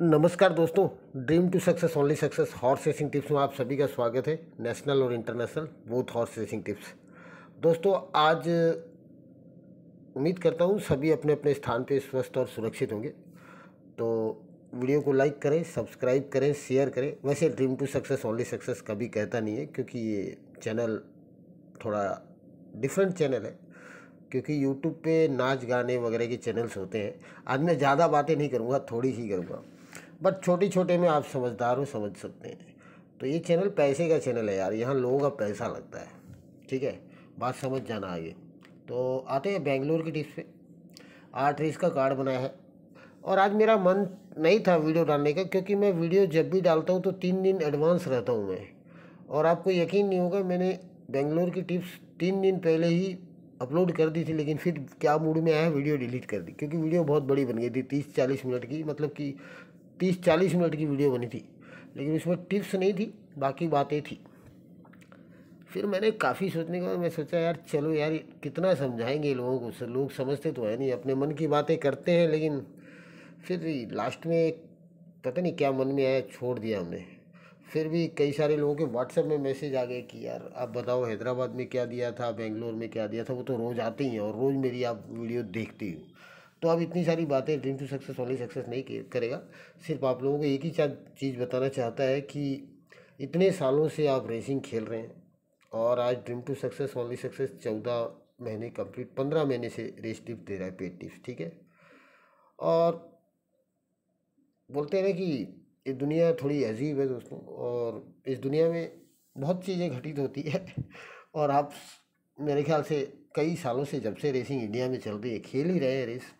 नमस्कार दोस्तों dream to success only success horse racing tips में आप सभी का स्वागत है नेशनल और international both horse racing tips दोस्तों आज उम्मीद करता हूँ सभी अपने अपने स्थान पे स्वस्थ और सुरक्षित होंगे तो वीडियो को लाइक करें सब्सक्राइब करें शेयर करें वैसे dream to success only success कभी कहता नहीं है क्योंकि ये चैनल थोड़ा डिफरेंट चैनल है क्योंकि यूट्यूब पे नाच गाने वगैरह के चैनल्स होते हैं आज मैं ज़्यादा बातें नहीं करूँगा थोड़ी ही करूँगा बट छोटे छोटे में आप समझदार हो समझ सकते हैं तो ये चैनल पैसे का चैनल है यार यहाँ लोगों का पैसा लगता है ठीक है बात समझ जाना आगे तो आते हैं बेंगलोर की टिप्स पे आठ रेस का कार्ड बनाया है और आज मेरा मन नहीं था वीडियो डालने का क्योंकि मैं वीडियो जब भी डालता हूँ तो तीन दिन एडवांस रहता हूँ मैं और आपको यकीन नहीं होगा मैंने बेंगलोर की टिप्स तीन दिन पहले ही अपलोड कर दी थी लेकिन फिर क्या मूड में आया वीडियो डिलीट कर दी क्योंकि वीडियो बहुत बड़ी बन गई थी तीस चालीस मिनट की मतलब कि तीस चालीस मिनट की वीडियो बनी थी लेकिन उसमें टिप्स नहीं थी बाकी बातें थी फिर मैंने काफ़ी सोचने के बाद मैं सोचा यार चलो यार कितना समझाएंगे लोगों को लोग समझते तो है नहीं अपने मन की बातें करते हैं लेकिन फिर लास्ट में पता नहीं क्या मन में आया छोड़ दिया हमने फिर भी कई सारे लोगों के व्हाट्सएप में मैसेज आ गए कि यार आप बताओ हैदराबाद में क्या दिया था बेंगलोर में क्या दिया था वो तो रोज़ आते ही हैं और रोज़ मेरी आप वीडियो देखती हूँ तो आप इतनी सारी बातें dream to success only success नहीं करेगा सिर्फ आप लोगों को एक ही चीज़ बताना चाहता है कि इतने सालों से आप रेसिंग खेल रहे हैं और आज dream to success only success चौदह महीने कंप्लीट पंद्रह महीने से रेस टिप दे रहा है पेड टिप्स ठीक है और बोलते हैं कि ये दुनिया थोड़ी अजीब है दोस्तों और इस दुनिया में बहुत चीज़ें घटित होती है और आप मेरे ख्याल से कई सालों से जब से रेसिंग इंडिया में चल रही है खेल ही रहे हैं रेस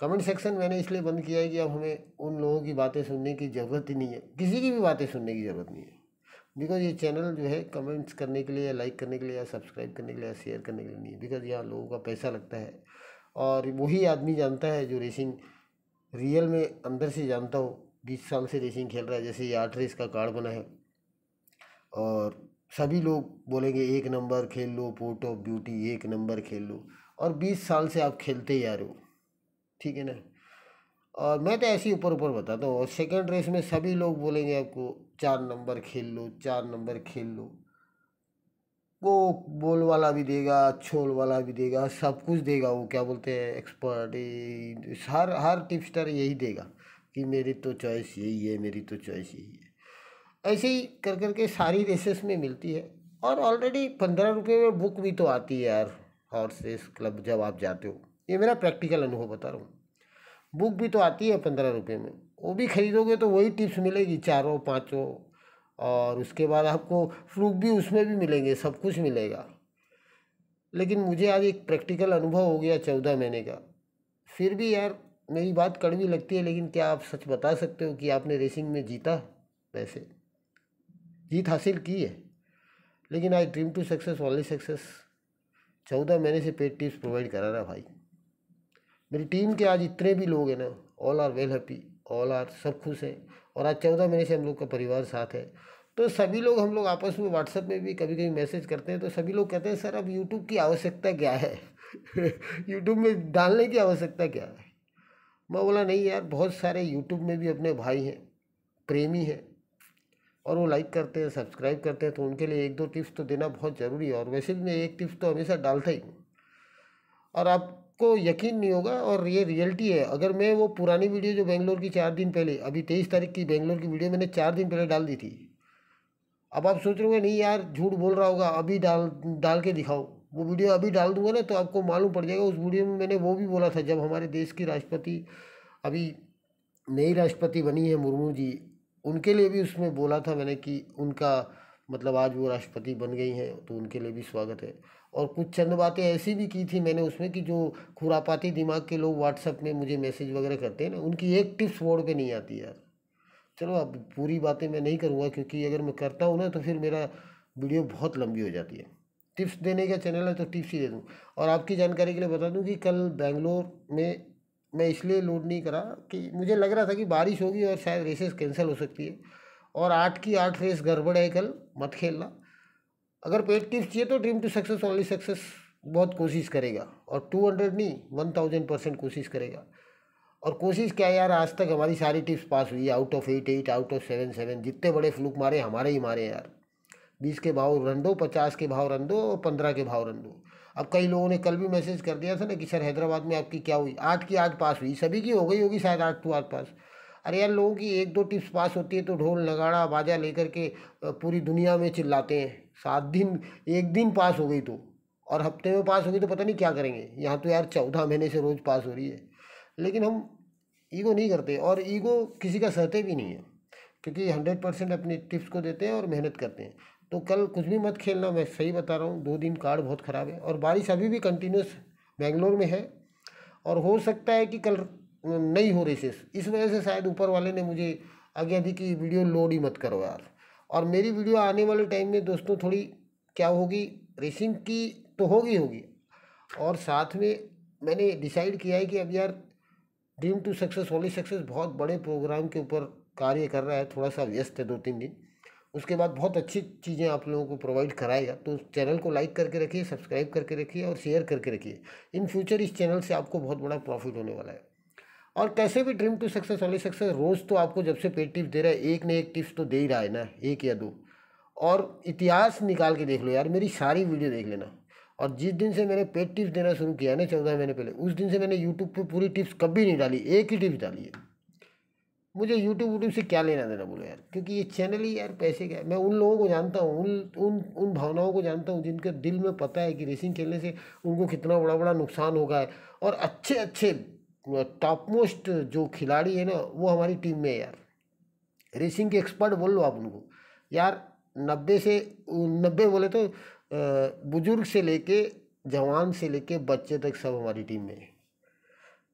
कमेंट सेक्शन मैंने इसलिए बंद किया है कि अब हमें उन लोगों की बातें सुनने की ज़रूरत ही नहीं है किसी की भी बातें सुनने की ज़रूरत नहीं है बिकॉज ये चैनल जो है कमेंट्स करने के लिए या लाइक करने के लिए या सब्सक्राइब करने के लिए या शेयर करने के लिए नहीं है बिकॉज यहाँ लोगों का पैसा लगता है और वही आदमी जानता है जो रेसिंग रियल में अंदर से जानता हो बीस साल से रेसिंग खेल रहा है जैसे ये आठ रेस का कार्ड बना है और सभी लोग बोलेंगे एक नंबर खेल लो पोर्ट ऑफ ब्यूटी एक नंबर खेल लो और बीस साल से आप खेलते ही आ रहे हो ठीक है ना और मैं तो ऐसे ही ऊपर ऊपर बताता हूँ और सेकेंड रेस में सभी लोग बोलेंगे आपको चार नंबर खेल लो चार नंबर खेल लो वो बोल वाला भी देगा छोल वाला भी देगा सब कुछ देगा वो क्या बोलते हैं एक्सपर्ट हर हर टिप्स्टर यही देगा कि मेरी तो चॉइस यही है मेरी तो चॉइस यही है ऐसे ही कर कर के सारी रेसेस में मिलती है और ऑलरेडी पंद्रह रुपये में बुक भी तो आती है यार हॉर्स रेस क्लब जब आप जाते हो ये मेरा प्रैक्टिकल अनुभव बता रहा हूँ बुक भी तो आती है पंद्रह रुपये में वो भी खरीदोगे तो वही टिप्स मिलेगी चारों पाँचों और उसके बाद आपको फ्रूक भी उसमें भी मिलेंगे सब कुछ मिलेगा लेकिन मुझे आज एक प्रैक्टिकल अनुभव हो गया चौदह महीने का फिर भी यार मेरी बात कड़वी लगती है लेकिन क्या आप सच बता सकते हो कि आपने रेसिंग में जीता वैसे जीत हासिल की है लेकिन आई dream to success only success चौदह महीने से पेड टिप्स प्रोवाइड करा रहा भाई मेरी टीम के आज इतने भी लोग हैं ना all are well happy all are सब खुश हैं और आज चौदह महीने से हम लोग का परिवार साथ है तो सभी लोग हम लोग आपस में व्हाट्सएप में भी कभी कभी मैसेज करते हैं तो सभी लोग कहते हैं सर अब यूट्यूब की आवश्यकता क्या है यूट्यूब में डालने की आवश्यकता क्या है मैं बोला नहीं यार बहुत सारे यूट्यूब में भी अपने भाई हैं प्रेमी हैं और वो लाइक करते हैं सब्सक्राइब करते हैं तो उनके लिए एक दो टिप्स तो देना बहुत ज़रूरी है और वैसे भी मैं एक टिप्स तो हमेशा डालता ही हूँ और आप को यकीन नहीं होगा और ये रियलिटी है अगर मैं वो पुरानी वीडियो जो बेंगलोर की चार दिन पहले अभी तेईस तारीख की बेंगलोर की वीडियो मैंने चार दिन पहले डाल दी थी अब आप सोच रहे होंगे नहीं यार झूठ बोल रहा होगा अभी डाल डाल के दिखाओ वो वीडियो अभी डाल दूंगा ना तो आपको मालूम पड़ जाएगा उस वीडियो में मैंने वो भी बोला था जब हमारे देश की राष्ट्रपति अभी नई राष्ट्रपति बनी है मुर्मू जी उनके लिए भी उसमें बोला था मैंने कि उनका मतलब आज वो राष्ट्रपति बन गई हैं तो उनके लिए भी स्वागत है और कुछ चंद बातें ऐसी भी की थी मैंने उसमें कि जो खुरापाती दिमाग के लोग व्हाट्सअप में मुझे मैसेज वगैरह करते हैं ना उनकी एक टिप्स वर्ड पे नहीं आती यार चलो अब पूरी बातें मैं नहीं करूँगा क्योंकि अगर मैं करता हूँ ना तो फिर मेरा वीडियो बहुत लंबी हो जाती है टिप्स देने का चैनल है तो टिप्स ही दे दूँ और आपकी जानकारी के लिए बता दूँ कि कल बेंगलोर में मैं इसलिए लोड नहीं करा कि मुझे लग रहा था कि बारिश होगी और शायद रेसेस कैंसिल हो सकती है और आठ की आठ रेस गड़बड़ है कल मत खेलना अगर पेड टिप्स चाहिए तो dream to success only success बहुत कोशिश करेगा और टू हंड्रेड नहीं वन थाउजेंड परसेंट कोशिश करेगा और कोशिश क्या यार आज तक हमारी सारी टिप्स पास हुई है out of eight eight out of seven seven जितने बड़े फ्लूक मारे हमारे ही मारे यार बीस के भाव रन दो पचास के भाव रन दो और पंद्रह के भाव रन दो अब कई लोगों ने कल भी मैसेज कर दिया था ना कि सर हैदराबाद में आपकी क्या हुई आठ की आठ पास हुई सभी की हो गई होगी शायद आठ टू आठ पास अरे यार लोगों की एक दो टिप्स पास होती है तो ढोल नगाड़ा बाजा लेकर के पूरी दुनिया में चिल्लाते हैं सात दिन एक दिन पास हो गई तो और हफ्ते में पास हो गई तो पता नहीं क्या करेंगे यहाँ तो यार चौदह महीने से रोज़ पास हो रही है लेकिन हम ईगो नहीं करते और ईगो किसी का सहते भी नहीं है क्योंकि हंड्रेड परसेंट अपनी टिप्स को देते हैं और मेहनत करते हैं तो कल कुछ भी मत खेलना मैं सही बता रहा हूँ दो दिन कार्ड बहुत ख़राब है और बारिश अभी भी कंटिन्यूस बेंगलोर में है और हो सकता है कि कल नहीं हो रेसेस इस वजह से शायद ऊपर वाले ने मुझे आज्ञा दी कि वीडियो लोड ही मत करो यार और मेरी वीडियो आने वाले टाइम में दोस्तों थोड़ी क्या होगी रेसिंग की तो होगी होगी और साथ में मैंने डिसाइड किया है कि अब यार dream to success only success बहुत बड़े प्रोग्राम के ऊपर कार्य कर रहा है थोड़ा सा व्यस्त है दो तीन दिन उसके बाद बहुत अच्छी चीज़ें आप लोगों को प्रोवाइड कराएगा तो चैनल को लाइक करके रखिए सब्सक्राइब करके रखिए और शेयर करके रखिए इन फ्यूचर इस चैनल से आपको बहुत बड़ा प्रॉफिट होने वाला है और कैसे भी dream to success only success रोज़ तो आपको जब से पेड टिप्स दे रहा है एक ना एक टिप्स तो दे ही रहा है ना एक या दो और इतिहास निकाल के देख लो यार मेरी सारी वीडियो देख लेना और जिस दिन से मैंने पेड टिप्स देना शुरू किया ना चौदह महीने पहले उस दिन से मैंने यूट्यूब पर पूरी टिप्स कभी नहीं डाली एक ही टिप्स डाली है मुझे यूट्यूब वूट्यूब से क्या लेना देना बोलो यार क्योंकि ये चैनल ही यार पैसे का मैं उन लोगों को जानता हूँ उन उन उन भावनाओं को जानता हूँ जिनके दिल में पता है कि रेसिंग खेलने से उनको कितना बड़ा बड़ा नुकसान होगा और अच्छे अच्छे टॉप मोस्ट जो खिलाड़ी है ना वो हमारी टीम में है यार रेसिंग के एक्सपर्ट बोल लो आप उनको यार नब्बे से नब्बे बोले तो बुजुर्ग से लेके जवान से लेके बच्चे तक सब हमारी टीम में है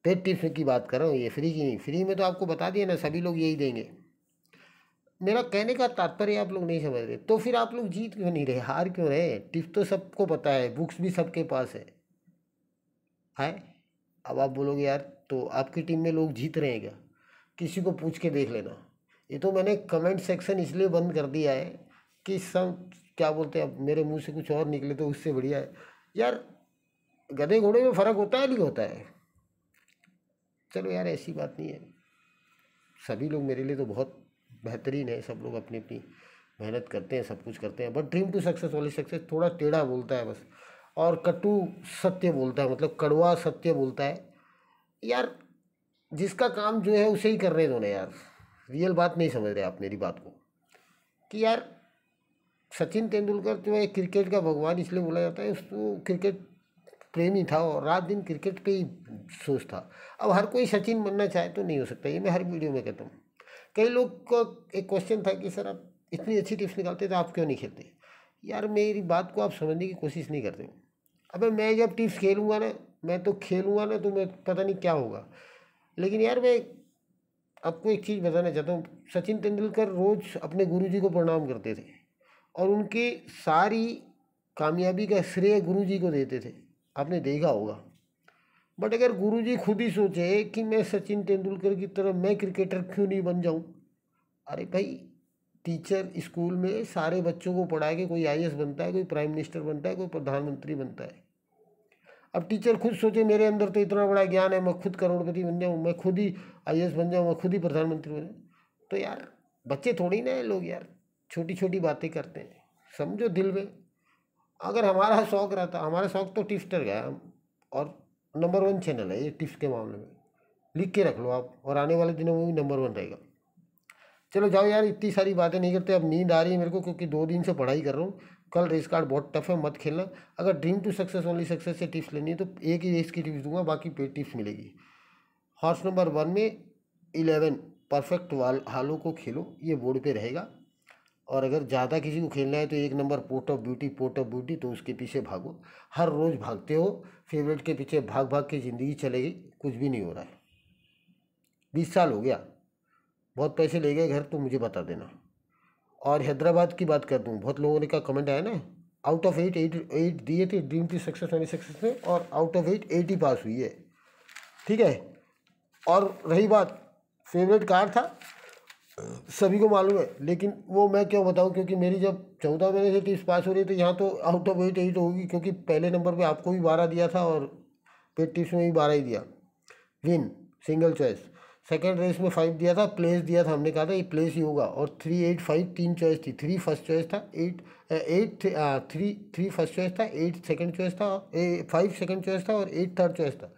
पेड टिप्स की बात कर रहा हूँ ये फ्री की नहीं फ्री में तो आपको बता दिया ना सभी लोग यही देंगे मेरा कहने का तात्पर्य आप लोग नहीं समझ रहे तो फिर आप लोग जीत क्यों नहीं रहे हार क्यों रहे टिप्स तो सबको पता है बुक्स भी सबके पास है है अब आप बोलोगे यार तो आपकी टीम में लोग जीत रहे हैं क्या किसी को पूछ के देख लेना ये तो मैंने कमेंट सेक्शन इसलिए बंद कर दिया है कि सब क्या बोलते हैं अब मेरे मुंह से कुछ और निकले तो उससे बढ़िया है यार गधे घोड़े में फ़र्क होता है नहीं होता है चलो यार ऐसी बात नहीं है सभी लोग मेरे लिए तो बहुत बेहतरीन है सब लोग अपनी अपनी मेहनत करते हैं सब कुछ करते हैं बट ड्रीम टू सक्सेस वाली सक्सेस थोड़ा टेढ़ा बोलता है बस और कटु सत्य बोलता है मतलब कड़वा सत्य बोलता है यार जिसका काम जो है उसे ही कर रहे दो ना यार रियल बात नहीं समझ रहे आप मेरी बात को कि यार सचिन तेंदुलकर जो है क्रिकेट का भगवान इसलिए बोला जाता है उसको क्रिकेट प्रेमी था और रात दिन क्रिकेट पे ही सोच था अब हर कोई सचिन बनना चाहे तो नहीं हो सकता ये मैं हर वीडियो में कहता हूँ कई लोग का एक क्वेश्चन था कि सर आप इतनी अच्छी टिप्स निकालते तो आप क्यों नहीं खेलते यार मेरी बात को आप समझने की कोशिश नहीं करते हो अब मैं जब टिप्स खेलूँगा ना मैं तो खेलूँगा ना तो मैं पता नहीं क्या होगा लेकिन यार मैं आपको एक चीज़ बताना चाहता हूँ सचिन तेंदुलकर रोज़ अपने गुरुजी को प्रणाम करते थे और उनकी सारी कामयाबी का श्रेय गुरुजी को देते थे आपने देखा होगा बट अगर गुरुजी खुद ही सोचे कि मैं सचिन तेंदुलकर की तरह मैं क्रिकेटर क्यों नहीं बन जाऊं अरे भाई टीचर स्कूल में सारे बच्चों को पढ़ा के कोई आई बनता है कोई प्राइम मिनिस्टर बनता है कोई प्रधानमंत्री बनता है अब टीचर खुद सोचे मेरे अंदर तो इतना बड़ा ज्ञान है मैं खुद करोड़पति बन जाऊँ मैं खुद ही आई बन जाऊँ मैं खुद ही प्रधानमंत्री बन जाऊँ तो यार बच्चे थोड़ी ना लोग यार छोटी छोटी बातें करते हैं समझो दिल में अगर हमारा शौक रहता हमारा शौक तो टिफ्टर का है और नंबर वन चैनल है ये टिप्स के मामले में लिख के रख लो आप और आने वाले दिनों में भी नंबर वन रहेगा चलो जाओ यार इतनी सारी बातें नहीं करते अब नींद आ रही है मेरे को क्योंकि दो दिन से पढ़ाई कर रहा हूँ कल रेस कार्ड बहुत टफ है मत खेलना अगर dream to success only success से टिप्स लेनी है तो एक ही रेस की टिप्स दूंगा बाकी पे टिप्स मिलेगी हॉर्स नंबर वन में इलेवन परफेक्ट वाल हालों को खेलो ये बोर्ड पे रहेगा और अगर ज़्यादा किसी को खेलना है तो एक number port of beauty port of beauty तो उसके पीछे भागो हर रोज़ भागते हो फेवरेट के पीछे भाग भाग के ज़िंदगी चलेगी कुछ भी नहीं हो रहा है बीस साल हो गया बहुत पैसे ले गए घर तो मुझे बता देना और हैदराबाद की बात कर दूँ बहुत लोगों ने कहा कमेंट आया ना out of eight eight eight दिए थे dream to success and success में और आउट ऑफ एट एट ही पास हुई है ठीक है और रही बात फेवरेट कार था सभी को मालूम है लेकिन वो मैं क्यों बताऊं क्योंकि मेरी जब चौदह महीने से तीस पास हो रही थी तो यहाँ तो आउट ऑफ एट एट होगी क्योंकि पहले नंबर पे आपको भी बारह दिया था और पेट टिप्स में भी बारह ही दिया win single choice second race में फाइव दिया था प्लेस दिया था हमने कहा था ये प्लेस ही होगा और थ्री एट फाइव तीन चॉइस थी थ्री फर्स्ट चॉइस था eight eight three three first choice था एट सेकेंड चॉइस था फाइव सेकेंड चॉइस था और एट थर्ड चॉइस था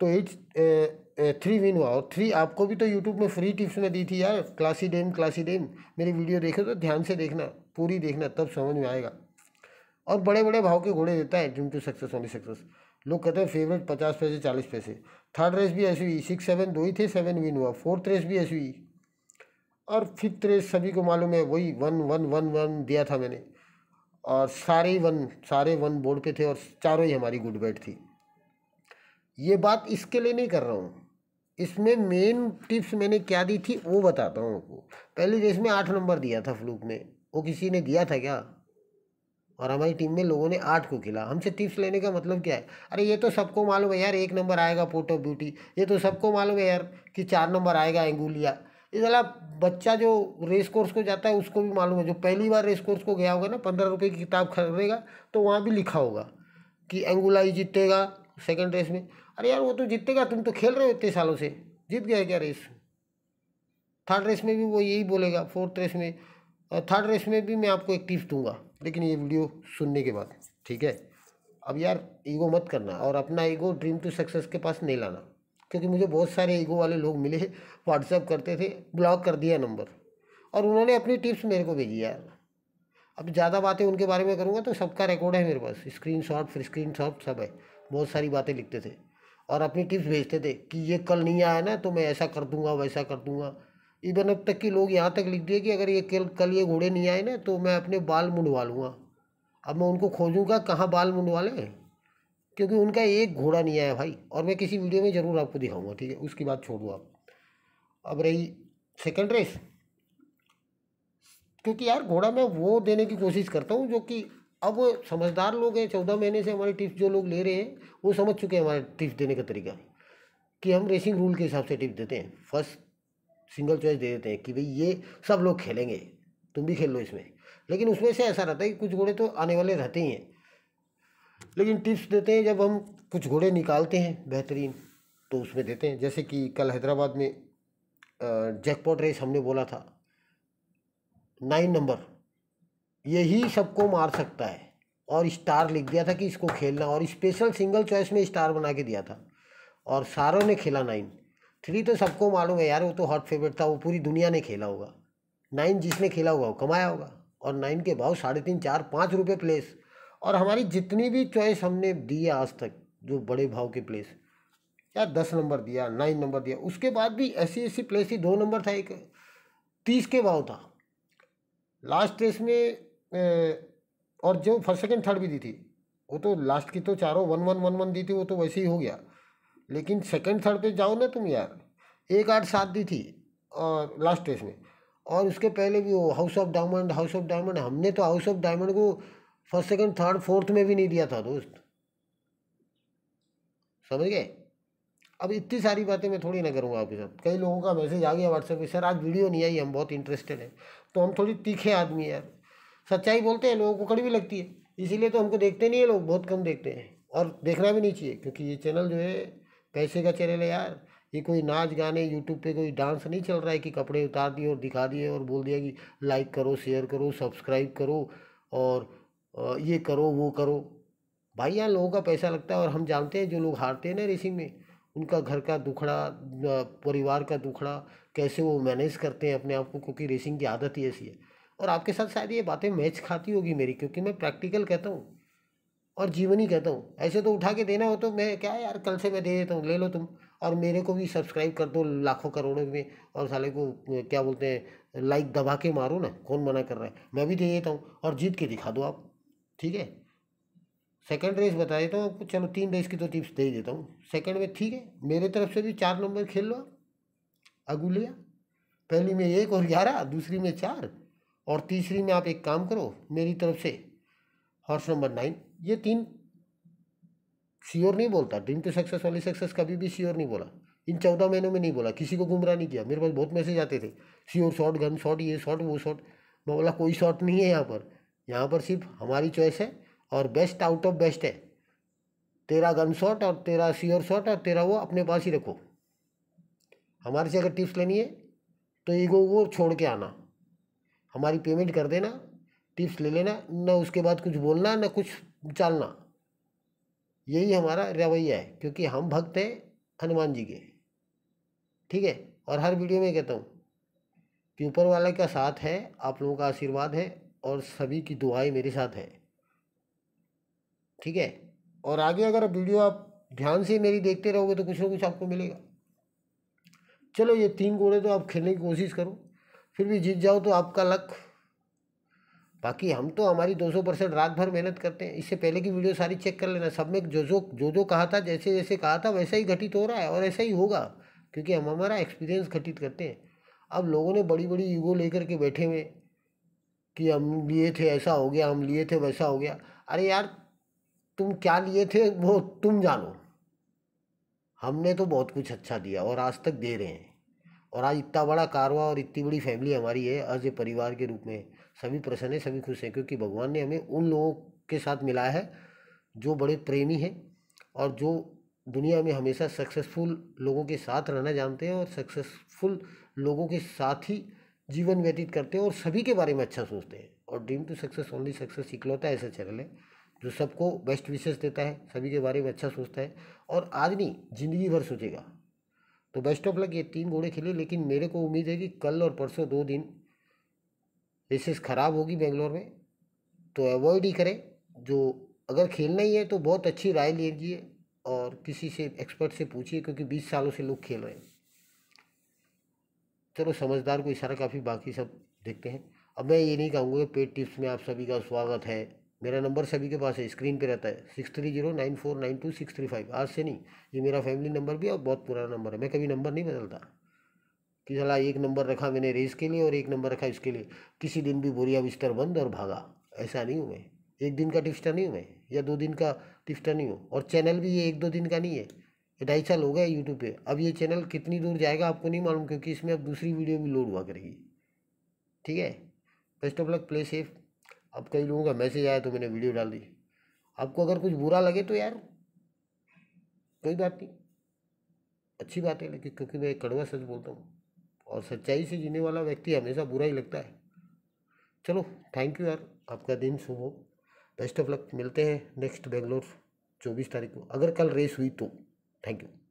तो एट थ्री विन हुआ और थ्री आपको भी तो यूट्यूब में फ्री टिप्स में दी थी यार क्लासी डेम क्लासी डेम मेरी वीडियो देखे तो ध्यान से देखना पूरी देखना तब समझ में आएगा और बड़े बड़े भाव के घोड़े देता है dream to success only success लोग कहते हैं फेवरेट पचास पैसे चालीस पैसे थर्ड रेस भी ऐसी हुई सिक्स सेवन दो ही थे सेवन विन हुआ फोर्थ रेस भी ऐसी हुई और फिफ्थ रेस सभी को मालूम है वही वन वन वन वन दिया था मैंने और सारे वन सारे वन बोर्ड पे थे और चारों ही हमारी गुड बैट थी ये बात इसके लिए नहीं कर रहा हूँ इसमें मेन टिप्स मैंने क्या दी थी वो बताता हूँ आपको पहली रेस में आठ नंबर दिया था फ्लूक ने वो किसी ने दिया था क्या और हमारी टीम में लोगों ने आठ को खिला हमसे टिप्स लेने का मतलब क्या है अरे ये तो सबको मालूम है यार एक नंबर आएगा पोर्ट ऑफ ब्यूटी ये तो सबको मालूम है यार कि चार नंबर आएगा एंगुलिया अला बच्चा जो रेस कोर्स को जाता है उसको भी मालूम है जो पहली बार रेस कोर्स को गया होगा ना पंद्रह रुपये की किताब खरीदेगा तो वहाँ भी लिखा होगा कि एंगुला ही जीतेगा सेकेंड रेस में अरे यार वो तो जीतेगा तुम तो खेल रहे हो इतने सालों से जीत गया क्या रेस थर्ड रेस में भी वो यही बोलेगा फोर्थ रेस में थर्ड रेस में भी मैं आपको एक टिप्स दूंगा लेकिन ये वीडियो सुनने के बाद ठीक है अब यार ईगो मत करना और अपना ईगो ड्रीम टू सक्सेस के पास नहीं लाना क्योंकि मुझे बहुत सारे ईगो वाले लोग मिले व्हाट्सअप करते थे ब्लॉक कर दिया नंबर और उन्होंने अपनी टिप्स मेरे को भेजी यार अब ज़्यादा बातें उनके बारे में करूँगा तो सबका रिकॉर्ड है मेरे पास स्क्रीन शॉट फिर स्क्रीन शॉट सब है बहुत सारी बातें लिखते थे और अपनी टिप्स भेजते थे कि ये कल नहीं आया ना तो मैं ऐसा कर दूँगा वैसा कर दूँगा इवन अब तक कि लोग यहाँ तक लिख दिए कि अगर ये कल कल ये घोड़े नहीं आए ना तो मैं अपने बाल मुंडवा लूँगा अब मैं उनको खोजूँगा कहाँ बाल मुंडवा लें क्योंकि उनका एक घोड़ा नहीं आया भाई और मैं किसी वीडियो में ज़रूर आपको दिखाऊँगा ठीक है उसकी बात छोड़ आप अब रही सेकेंड रेस क्योंकि यार घोड़ा मैं वो देने की कोशिश करता हूँ जो कि अब समझदार लोग हैं चौदह महीने से हमारी टिप्स जो लोग ले रहे हैं वो समझ चुके हैं हमारे टिप्स देने का तरीका कि हम रेसिंग रूल के हिसाब से टिप्स देते हैं फर्स्ट सिंगल चॉइस दे देते हैं कि भाई ये सब लोग खेलेंगे तुम भी खेल लो इसमें लेकिन उसमें से ऐसा रहता है कि कुछ घोड़े तो आने वाले रहते ही हैं लेकिन टिप्स देते हैं जब हम कुछ घोड़े निकालते हैं बेहतरीन तो उसमें देते हैं जैसे कि कल हैदराबाद में जैकपॉट रेस हमने बोला था नाइन नंबर यही सबको मार सकता है और स्टार लिख दिया था कि इसको खेलना और स्पेशल सिंगल चॉइस में स्टार बना के दिया था और सारों ने खेला नाइन थ्री तो सबको मालूम है यार वो तो हॉट फेवरेट था वो पूरी दुनिया ने खेला होगा नाइन जिसने खेला होगा वो कमाया होगा और नाइन के भाव साढ़े तीन चार पाँच रुपये प्लेस और हमारी जितनी भी चॉइस हमने दी है आज तक जो बड़े भाव के प्लेस यार दस नंबर दिया नाइन नंबर दिया उसके बाद भी ऐसी ऐसी प्लेस ही दो नंबर था एक तीस के भाव था लास्ट टेस्ट में ए, और जो फर्स्ट सेकेंड थर्ड भी दी थी वो तो लास्ट की तो चारों वन वन वन वन दी थी वो तो वैसे ही हो गया लेकिन सेकंड थर्ड पे जाओ ना तुम यार एक आठ सात दी थी और लास्ट टेस्ट में और उसके पहले भी वो House of Diamond House of Diamond हमने तो हाउस ऑफ डायमंड को फर्स्ट सेकंड थर्ड फोर्थ में भी नहीं दिया था दोस्त समझ गए अब इतनी सारी बातें मैं थोड़ी ना करूँगा आपके साथ कई लोगों का मैसेज आ गया व्हाट्सएप पर सर आज वीडियो नहीं आई हम बहुत इंटरेस्टेड हैं तो हम थोड़ी तीखे आदमी यार सच्चाई बोलते हैं लोगों को कड़ी भी लगती है इसीलिए तो हमको देखते नहीं है लोग बहुत कम देखते हैं और देखना भी नहीं चाहिए क्योंकि ये चैनल जो है पैसे का चैनल है यार ये कोई नाच गाने यूट्यूब पे कोई डांस नहीं चल रहा है कि कपड़े उतार दिए और दिखा दिए और बोल दिया कि लाइक करो शेयर करो सब्सक्राइब करो और ये करो वो करो भाई यहाँ लोगों का पैसा लगता है और हम जानते हैं जो लोग हारते हैं ना रेसिंग में उनका घर का दुखड़ा परिवार का दुखड़ा कैसे वो मैनेज करते हैं अपने आप को क्योंकि रेसिंग की आदत ही ऐसी है और आपके साथ शायद ये बातें मैच खाती होगी मेरी क्योंकि मैं प्रैक्टिकल कहता हूँ और जीवन ही कहता हूँ ऐसे तो उठा के देना हो तो मैं क्या यार कल से मैं दे देता हूँ ले लो तुम और मेरे को भी सब्सक्राइब कर दो लाखों करोड़ों में और साले को क्या बोलते हैं लाइक दबा के मारो ना कौन मना कर रहा है मैं भी दे देता हूँ और जीत के दिखा दो आप ठीक है सेकंड रेस बता देता हूँ आपको चलो तीन रेस की तो टिप्स दे देता हूँ सेकंड में ठीक है मेरे तरफ से भी चार नंबर खेल लो अगुलिया पहली में एक और ग्यारह दूसरी में चार और तीसरी में आप एक काम करो मेरी तरफ से हॉर्स नंबर नाइन ये तीन श्योर नहीं बोलता ड्रीम टू सक्सेस वाली सक्सेस कभी भी श्योर नहीं बोला इन चौदह महीनों में नहीं बोला किसी को गुमराह नहीं किया मेरे पास बहुत मैसेज आते थे श्योर शॉर्ट गन शॉर्ट ये शॉर्ट वो शॉर्ट मैं बोला कोई शॉर्ट नहीं है यहाँ पर यहाँ पर सिर्फ हमारी चॉइस है और बेस्ट आउट ऑफ बेस्ट है तेरा गन शॉट और तेरा श्योर शॉट और तेरा वो अपने पास ही रखो हमारे से अगर टिप्स लेनी है तो ईगो को छोड़ के आना हमारी पेमेंट कर देना टिप्स ले लेना न उसके बाद कुछ बोलना न कुछ चालना यही हमारा रवैया है क्योंकि हम भक्त हैं हनुमान जी के ठीक है और हर वीडियो में कहता हूँ कि ऊपर वाले का साथ है आप लोगों का आशीर्वाद है और सभी की दुआएं मेरे साथ है ठीक है और आगे अगर वीडियो आप ध्यान से मेरी देखते रहोगे तो कुछ ना कुछ आपको मिलेगा चलो ये तीन घोड़े तो आप खेलने की कोशिश करो फिर भी जीत जाओ तो आपका लक बाकी हम तो हमारी 200 परसेंट रात भर मेहनत करते हैं इससे पहले की वीडियो सारी चेक कर लेना सब में जो जो जो जो कहा था जैसे जैसे कहा था वैसा ही घटित हो रहा है और ऐसा ही होगा क्योंकि हम हमारा एक्सपीरियंस घटित करते हैं अब लोगों ने बड़ी बड़ी ईगो लेकर के बैठे हुए कि हम लिए थे ऐसा हो गया हम लिए थे वैसा हो गया अरे यार तुम क्या लिए थे वो तुम जानो हमने तो बहुत कुछ अच्छा दिया और आज तक दे रहे हैं और आज इतना बड़ा कारवा और इतनी बड़ी फैमिली हमारी है आज ये परिवार के रूप में सभी प्रसन्न है सभी खुश हैं क्योंकि भगवान ने हमें उन लोगों के साथ मिलाया है जो बड़े प्रेमी हैं और जो दुनिया में हमेशा सक्सेसफुल लोगों के साथ रहना जानते हैं और सक्सेसफुल लोगों के साथ ही जीवन व्यतीत करते हैं और सभी के बारे में अच्छा सोचते हैं और dream to success only success इकलौता ऐसा चैनल है जो सबको बेस्ट विशेष देता है सभी के बारे में अच्छा सोचता है और आदमी जिंदगी भर सोचेगा तो बेस्ट ऑफ लक ये तीन घोड़े खेले लेकिन मेरे को उम्मीद है कि कल और परसों दो दिन रेसेस ख़राब होगी बेंगलोर में तो अवॉइड ही करें जो अगर खेलना ही है तो बहुत अच्छी राय लीजिए और किसी से एक्सपर्ट से पूछिए क्योंकि बीस सालों से लोग खेल रहे हैं चलो समझदार को इशारा काफ़ी बाकी सब देखते हैं अब मैं ये नहीं कहूँगा पेड टिप्स में आप सभी का स्वागत है मेरा नंबर सभी के पास है स्क्रीन पे रहता है six three zero nine four nine two six three five आज से नहीं ये मेरा फैमिली नंबर भी और बहुत पुराना नंबर है मैं कभी नंबर नहीं बदलता कि चला एक नंबर रखा मैंने रेस के लिए और एक नंबर रखा इसके लिए किसी दिन भी बोरिया बिस्तर बंद और भागा ऐसा नहीं हूँ मैं एक दिन का टिप्स्टर नहीं हूँ मैं या दो दिन का टिप्स्टर नहीं हूँ और चैनल भी ये एक दो दिन का नहीं है ये ढाई साल हो गया यूट्यूब पे अब ये चैनल कितनी दूर जाएगा आपको नहीं मालूम क्योंकि इसमें अब दूसरी वीडियो भी लोड हुआ करेगी ठीक है best of luck play safe अब कई लोगों का मैसेज आया तो मैंने वीडियो डाल दी आपको अगर कुछ बुरा लगे तो यार कोई बात नहीं अच्छी बात है लेकिन क्योंकि मैं कड़वा सच बोलता हूँ और सच्चाई से जीने वाला व्यक्ति हमेशा बुरा ही लगता है चलो थैंक यू यार आपका दिन शुभ हो बेस्ट ऑफ लक मिलते हैं नेक्स्ट बेंगलोर चौबीस तारीख को अगर कल रेस हुई तो थैंक यू